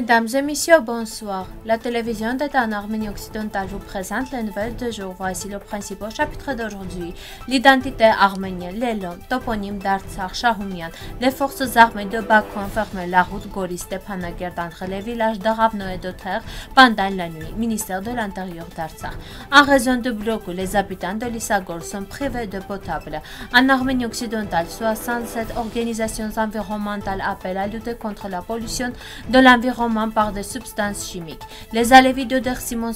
Mesdames et messieurs, bonsoir. La télévision d'État en Arménie occidentale vous présente les nouvelles de jour. Voici le principal chapitre d'aujourd'hui. L'identité arménienne, les toponym toponyme d'Artsakh Shahoumian. Les forces armées de Bakou ont fermé la route gori guerre entre les villages d'Aravno et d'Oter pendant la nuit. Ministère de l'Intérieur d'Artsakh. En raison de blocus, les habitants de l'Issagor sont privés de potable. En Arménie occidentale, 67 organisations environnementales appellent à lutter contre la pollution de l'environnement par des substances chimiques. Les Alevis de Dersimon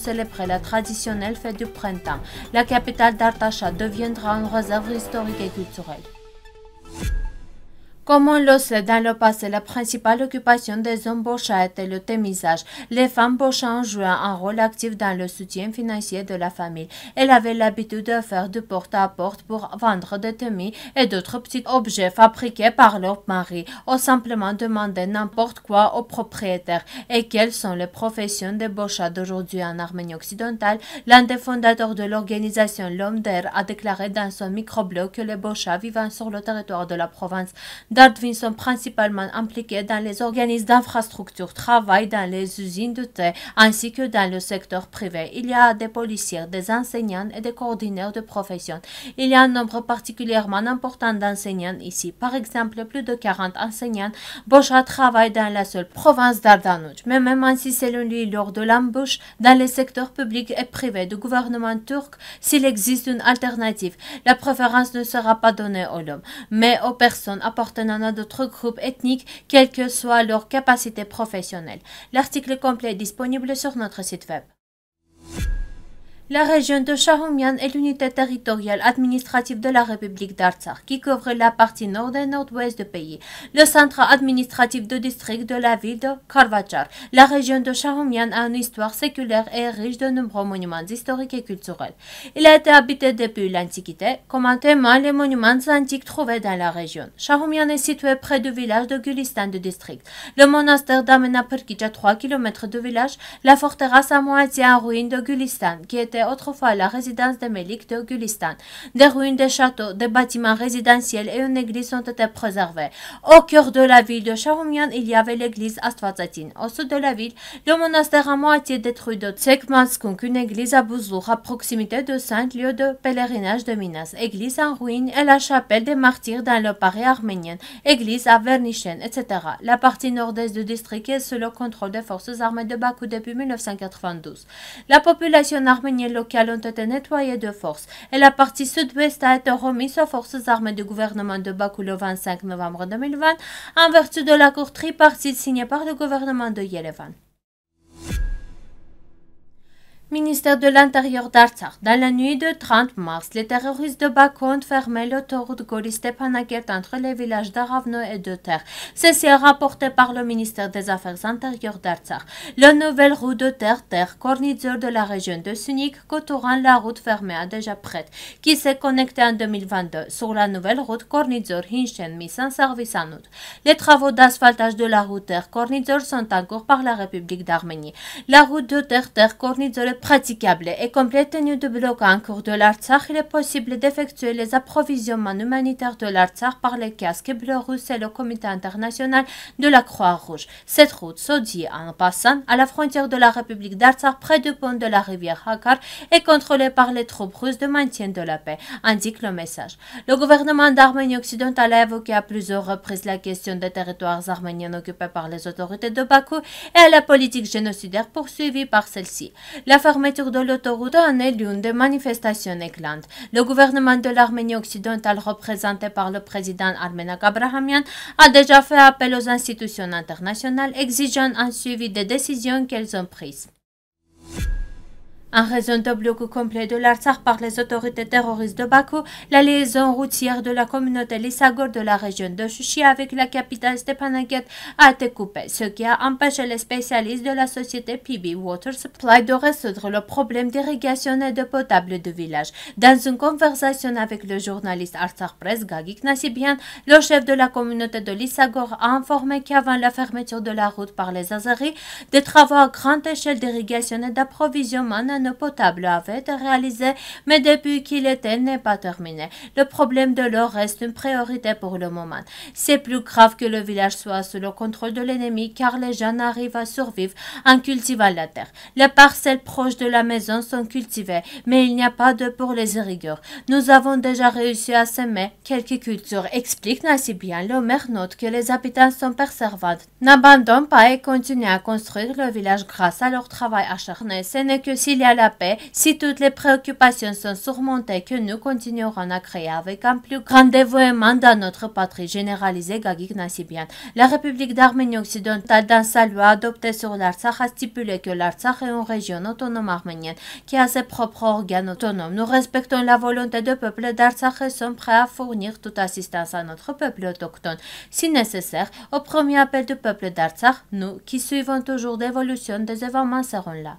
la traditionnelle fête du printemps. La capitale d'Artacha deviendra une réserve historique et culturelle. Comme on le sait, dans le passé, la principale occupation des hommes bochats était le témisage. Les femmes bochats ont joué un rôle actif dans le soutien financier de la famille. Elles avaient l'habitude de faire de porte à porte pour vendre des témis et d'autres petits objets fabriqués par leur mari, ou simplement demander n'importe quoi aux propriétaires. Et quelles sont les professions des bochats d'aujourd'hui en Arménie occidentale L'un des fondateurs de l'organisation L'Homme a déclaré dans son microblog que les bochats vivant sur le territoire de la province Darwin sont principalement impliqués dans les organismes d'infrastructure, travaillent dans les usines de thé ainsi que dans le secteur privé. Il y a des policiers, des enseignants et des coordinateurs de profession. Il y a un nombre particulièrement important d'enseignants ici. Par exemple, plus de 40 enseignants Bocha travaillent dans la seule province d'Ardanouj. Mais même ainsi, selon lui, lors de l'embauche dans les secteurs publics et privés du gouvernement turc, s'il existe une alternative, la préférence ne sera pas donnée aux hommes, mais aux personnes apportées en à d'autres groupes ethniques, quelle que soit leur capacité professionnelle. L'article complet est disponible sur notre site web. La région de Shahoumian est l'unité territoriale administrative de la République d'Artsakh, qui couvre la partie nord et nord-ouest du pays, le centre administratif du district de la ville de Karvachar. La région de Shahoumian a une histoire séculaire et riche de nombreux monuments historiques et culturels. Il a été habité depuis l'Antiquité, comme en les monuments antiques trouvés dans la région. Shahoumian est situé près du village de Gulistan du district. Le monastère d'Amenapurkij à 3 km du village, la forteresse à moitié en ruine de Gulistan, qui est autrefois la résidence des Méliques de Gulistan. Des ruines, des châteaux, des bâtiments résidentiels et une église ont été préservées. Au cœur de la ville de Charoumian, il y avait l'église Astvazatin. Au sud de la ville, le monastère à moitié détruit de Tsekmanskunk, une église à Bouzour à proximité de saint lieu de pèlerinage de Minas. Église en ruine et la chapelle des martyrs dans le Paris arménien. Église à Vernichen, etc. La partie nord-est du district est sous le contrôle des forces armées de Bakou depuis 1992. La population arménienne locales ont été nettoyées de force et la partie sud-ouest a été remise aux forces armées du gouvernement de Bakou le 25 novembre 2020 en vertu de l'accord tripartite signé par le gouvernement de Yerevan. Ministère de l'Intérieur d'Artsakh. Dans la nuit de 30 mars, les terroristes de Bakou fermaient l'autoroute Gori-Stepanakert entre les villages d'Aravno et de Terre. Ceci est rapporté par le ministère des Affaires intérieures d'Artsakh. La nouvelle route de Terre-Terre, Kornizor de la région de Sunik, Kotoran, la route fermée à déjà prête, qui s'est connectée en 2022 sur la nouvelle route kornizor hinchen mise en service en août. Les travaux d'asphaltage de la route Terre-Cornizor sont en cours par la République d'Arménie. La route de Terre-Terre-Cornizor est praticable et complètement tenu de bloc en cours de l'Artsakh, il est possible d'effectuer les approvisionnements humanitaires de l'Artsakh par les casques bleus russes et le Comité international de la Croix-Rouge. Cette route s'odie en passant à la frontière de la République d'Artsakh près du pont de la rivière Hakar est contrôlée par les troupes russes de maintien de la paix, indique le message. Le gouvernement d'Arménie occidentale a évoqué à plusieurs reprises la question des territoires arméniens occupés par les autorités de Bakou et à la politique génocidaire poursuivie par celle-ci fermeture de l'autoroute en est l'une des manifestations éclatantes. Le gouvernement de l'Arménie occidentale, représenté par le président Armenak Abrahamian, a déjà fait appel aux institutions internationales exigeant un suivi des décisions qu'elles ont prises. En raison d'un bloc complet de l'Artsakh par les autorités terroristes de Bakou, la liaison routière de la communauté Lissagor de la région de Chouchi avec la capitale Stepanakert a été coupée, ce qui a empêché les spécialistes de la société PB Water Supply de résoudre le problème d'irrigation et de potable du village. Dans une conversation avec le journaliste Artsakh Press, Gagik Nasibian, le chef de la communauté de Lissagor a informé qu'avant la fermeture de la route par les Azeris, des travaux à grande échelle d'irrigation et d'approvisionnement potable avait été réalisé, mais depuis qu'il était n'est pas terminé. Le problème de l'eau reste une priorité pour le moment. C'est plus grave que le village soit sous le contrôle de l'ennemi car les jeunes arrivent à survivre en cultivant la terre. Les parcelles proches de la maison sont cultivées, mais il n'y a pas de pour les irrigueurs. Nous avons déjà réussi à semer quelques cultures, explique ainsi bien. Le maire note que les habitants sont perservables. n'abandonnent pas et continuent à construire le village grâce à leur travail acharné. Ce n'est que s'il y a la paix, si toutes les préoccupations sont surmontées, que nous continuerons à créer avec un plus grand dévouement dans notre patrie, généralisée, Gagik Nasibian. La République d'Arménie occidentale, dans sa loi adoptée sur l'Artsakh, a stipulé que l'Artsakh est une région autonome arménienne qui a ses propres organes autonomes. Nous respectons la volonté du peuple d'Artsakh et sommes prêts à fournir toute assistance à notre peuple autochtone, si nécessaire, au premier appel du peuple d'Artsakh, nous qui suivons toujours l'évolution des événements serons là.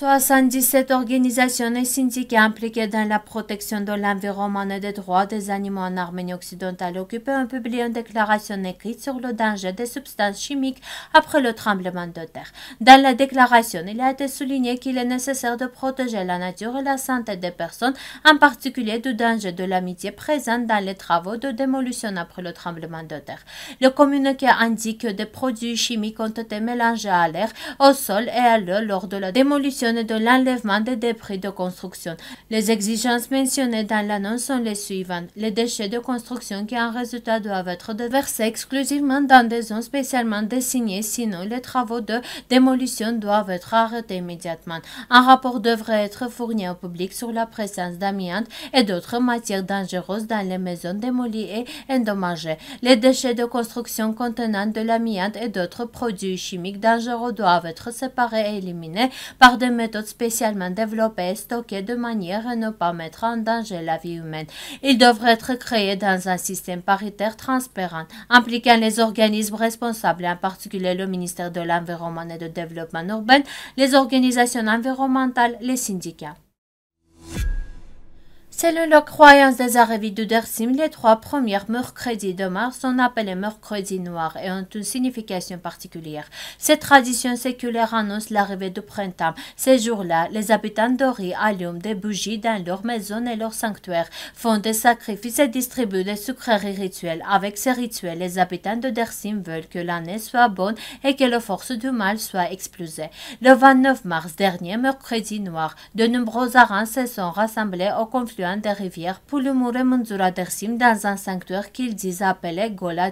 77 organisations et syndicats impliqués dans la protection de l'environnement et des droits des animaux en Arménie occidentale occupent ont publié une déclaration écrite sur le danger des substances chimiques après le tremblement de terre. Dans la déclaration, il a été souligné qu'il est nécessaire de protéger la nature et la santé des personnes, en particulier du danger de l'amitié présente dans les travaux de démolition après le tremblement de terre. Le communiqué indique que des produits chimiques ont été mélangés à l'air, au sol et à l'eau lors de la démolition de l'enlèvement des débris de construction. Les exigences mentionnées dans l'annonce sont les suivantes. Les déchets de construction qui en résultat doivent être déversés exclusivement dans des zones spécialement désignées, sinon les travaux de démolition doivent être arrêtés immédiatement. Un rapport devrait être fourni au public sur la présence d'amiante et d'autres matières dangereuses dans les maisons démolies et endommagées. Les déchets de construction contenant de l'amiante et d'autres produits chimiques dangereux doivent être séparés et éliminés par des méthodes spécialement développées et stockées de manière à ne pas mettre en danger la vie humaine. Ils devrait être créés dans un système paritaire transparent, impliquant les organismes responsables, en particulier le ministère de l'Environnement et de Développement urbain, les organisations environnementales, les syndicats. Selon la croyance des arrivées de Dersim, les trois premières mercredis de mars sont appelés mercredis noirs et ont une signification particulière. Cette tradition séculaire annonce l'arrivée du printemps. Ces jours-là, les habitants d'Ori allument des bougies dans leurs maisons et leurs sanctuaires, font des sacrifices et distribuent des sucreries rituelles. Avec ces rituels, les habitants de Dersim veulent que l'année soit bonne et que les force du mal soit expulsées. Le 29 mars dernier, mercredi noir, de nombreux Arans se sont rassemblés au confluent des rivières pour le mourir des Dersim dans un sanctuaire qu'ils disent appelé Gola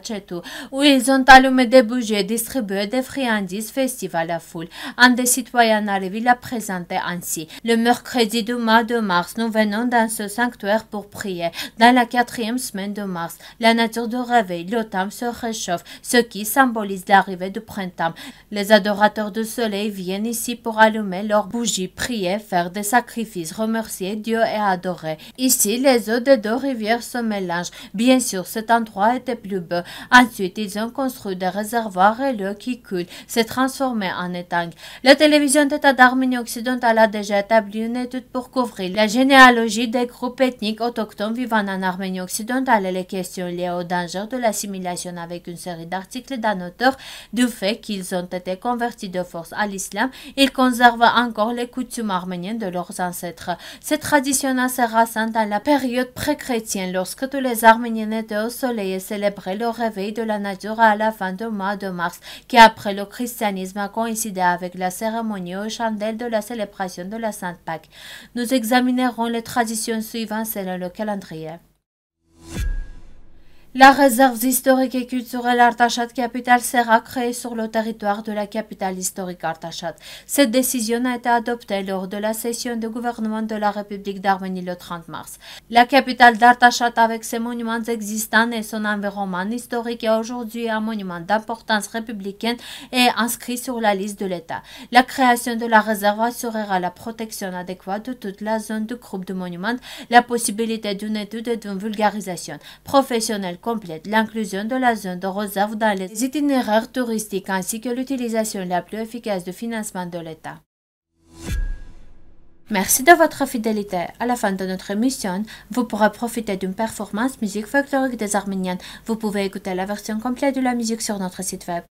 où ils ont allumé des bougies, distribué des friandises festives à la foule. Un des citoyens arrivés l'a présenté ainsi. Le mercredi du mois de mars, nous venons dans ce sanctuaire pour prier. Dans la quatrième semaine de mars, la nature de réveil, l'automne se réchauffe, ce qui symbolise l'arrivée du printemps. Les adorateurs du soleil viennent ici pour allumer leurs bougies, prier, faire des sacrifices, remercier Dieu et adorer. Ici, les eaux des deux rivières se mélangent. Bien sûr, cet endroit était plus beau. Ensuite, ils ont construit des réservoirs et l'eau qui coule s'est transformée en étang. La télévision d'État d'Arménie occidentale a déjà établi une étude pour couvrir la généalogie des groupes ethniques autochtones vivant en Arménie occidentale et les questions liées au danger de l'assimilation avec une série d'articles d'un auteur du fait qu'ils ont été convertis de force à l'islam. Ils conservent encore les coutumes arméniennes de leurs ancêtres. Cette tradition a ses dans la période pré lorsque tous les Arméniens étaient au soleil et célébraient le réveil de la nature à la fin du mois de mars, qui après le christianisme a coïncidé avec la cérémonie aux chandelles de la célébration de la Sainte Pâque. Nous examinerons les traditions suivantes selon le calendrier. La réserve historique et culturelle Artachat Capital sera créée sur le territoire de la capitale historique Artachat. Cette décision a été adoptée lors de la session du gouvernement de la République d'Arménie le 30 mars. La capitale d'Artachat, avec ses monuments existants et son environnement historique, est aujourd'hui un monument d'importance républicaine et inscrit sur la liste de l'État. La création de la réserve assurera la protection adéquate de toute la zone du groupe de monuments, la possibilité d'une étude et d'une vulgarisation professionnelle complète l'inclusion de la zone de réserve dans les itinéraires touristiques ainsi que l'utilisation la plus efficace du financement de l'État. Merci de votre fidélité. À la fin de notre émission, vous pourrez profiter d'une performance musique folklorique des Arméniennes. Vous pouvez écouter la version complète de la musique sur notre site web.